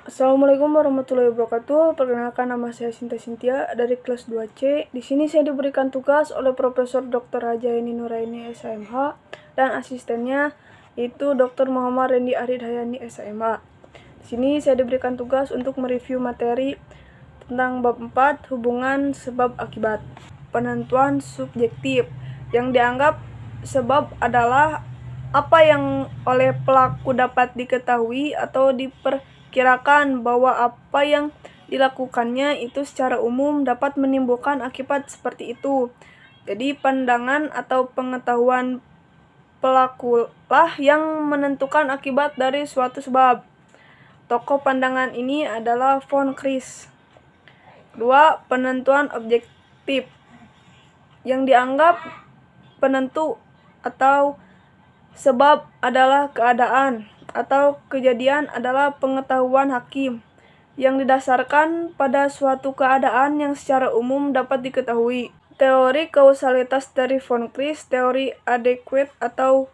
Assalamualaikum warahmatullahi wabarakatuh. Perkenalkan nama saya Sinta Sintia dari kelas 2C. Di sini saya diberikan tugas oleh Profesor Dr. Hajaini Nuraini SMH dan asistennya itu Dr. Muhammad Rendi Arid Hayani SMA. Di sini saya diberikan tugas untuk mereview materi tentang bab 4 hubungan sebab akibat. Penentuan subjektif yang dianggap sebab adalah apa yang oleh pelaku dapat diketahui atau diper diperkirakan bahwa apa yang dilakukannya itu secara umum dapat menimbulkan akibat seperti itu. Jadi pandangan atau pengetahuan pelakulah yang menentukan akibat dari suatu sebab. Tokoh pandangan ini adalah von Kris. Dua, penentuan objektif yang dianggap penentu atau sebab adalah keadaan atau kejadian adalah pengetahuan hakim yang didasarkan pada suatu keadaan yang secara umum dapat diketahui. Teori kausalitas dari von Christ, teori adequate atau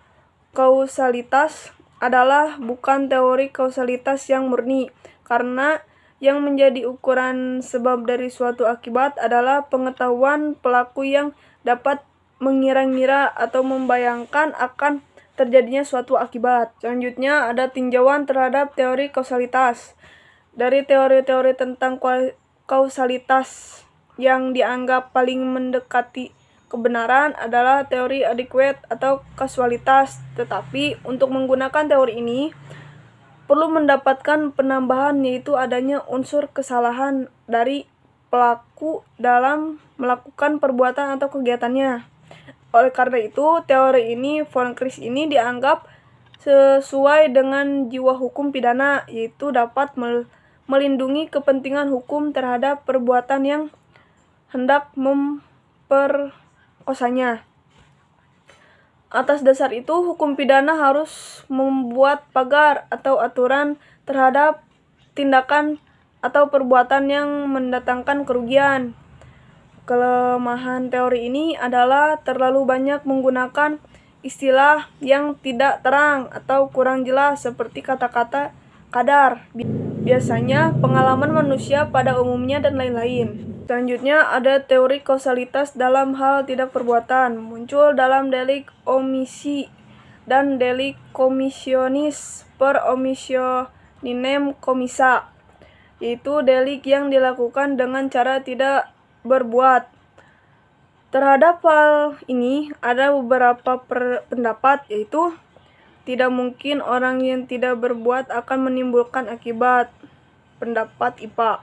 kausalitas adalah bukan teori kausalitas yang murni karena yang menjadi ukuran sebab dari suatu akibat adalah pengetahuan pelaku yang dapat mengira-ngira atau membayangkan akan terjadinya suatu akibat. Selanjutnya ada tinjauan terhadap teori kausalitas. Dari teori-teori tentang kausalitas yang dianggap paling mendekati kebenaran adalah teori adequate atau kasualitas. Tetapi untuk menggunakan teori ini perlu mendapatkan penambahan yaitu adanya unsur kesalahan dari pelaku dalam melakukan perbuatan atau kegiatannya. Oleh karena itu, teori ini von Chris ini dianggap sesuai dengan jiwa hukum pidana yaitu dapat melindungi kepentingan hukum terhadap perbuatan yang hendak memperkosanya. Atas dasar itu, hukum pidana harus membuat pagar atau aturan terhadap tindakan atau perbuatan yang mendatangkan kerugian. Kelemahan teori ini adalah terlalu banyak menggunakan istilah yang tidak terang atau kurang jelas seperti kata-kata kadar. Biasanya pengalaman manusia pada umumnya dan lain-lain. Selanjutnya ada teori kausalitas dalam hal tidak perbuatan, muncul dalam delik omisi dan delik komisionis per omisio ninem komisa, yaitu delik yang dilakukan dengan cara tidak berbuat. Terhadap hal ini ada beberapa pendapat yaitu tidak mungkin orang yang tidak berbuat akan menimbulkan akibat. Pendapat IPA.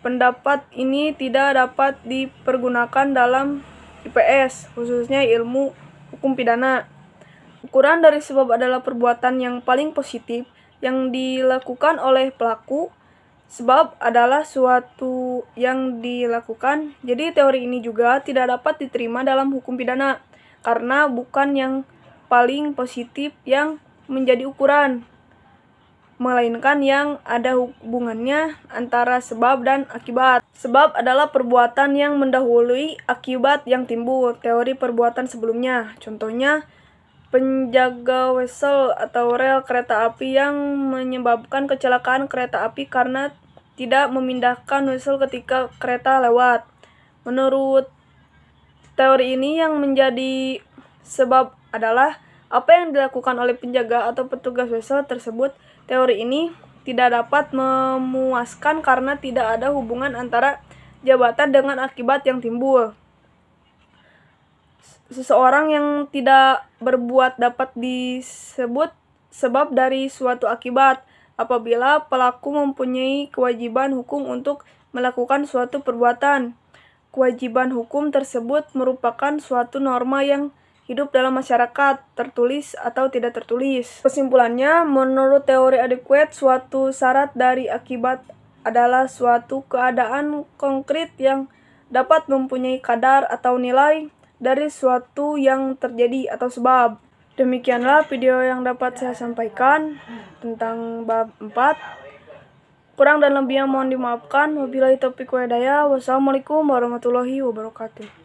Pendapat ini tidak dapat dipergunakan dalam IPS, khususnya ilmu hukum pidana. Ukuran dari sebab adalah perbuatan yang paling positif yang dilakukan oleh pelaku sebab adalah suatu yang dilakukan. Jadi teori ini juga tidak dapat diterima dalam hukum pidana karena bukan yang paling positif yang menjadi ukuran melainkan yang ada hubungannya antara sebab dan akibat. Sebab adalah perbuatan yang mendahului akibat yang timbul teori perbuatan sebelumnya. Contohnya penjaga wesel atau rel kereta api yang menyebabkan kecelakaan kereta api karena tidak memindahkan wesel ketika kereta lewat. Menurut teori ini yang menjadi sebab adalah apa yang dilakukan oleh penjaga atau petugas wesel tersebut. Teori ini tidak dapat memuaskan karena tidak ada hubungan antara jabatan dengan akibat yang timbul seseorang yang tidak berbuat dapat disebut sebab dari suatu akibat apabila pelaku mempunyai kewajiban hukum untuk melakukan suatu perbuatan. Kewajiban hukum tersebut merupakan suatu norma yang hidup dalam masyarakat, tertulis atau tidak tertulis. Kesimpulannya, menurut teori adekuat, suatu syarat dari akibat adalah suatu keadaan konkret yang dapat mempunyai kadar atau nilai dari suatu yang terjadi atau sebab. Demikianlah video yang dapat saya sampaikan tentang bab 4. Kurang dan lebihnya mohon dimaafkan. Wabillahi taufiq wa Wassalamualaikum warahmatullahi wabarakatuh.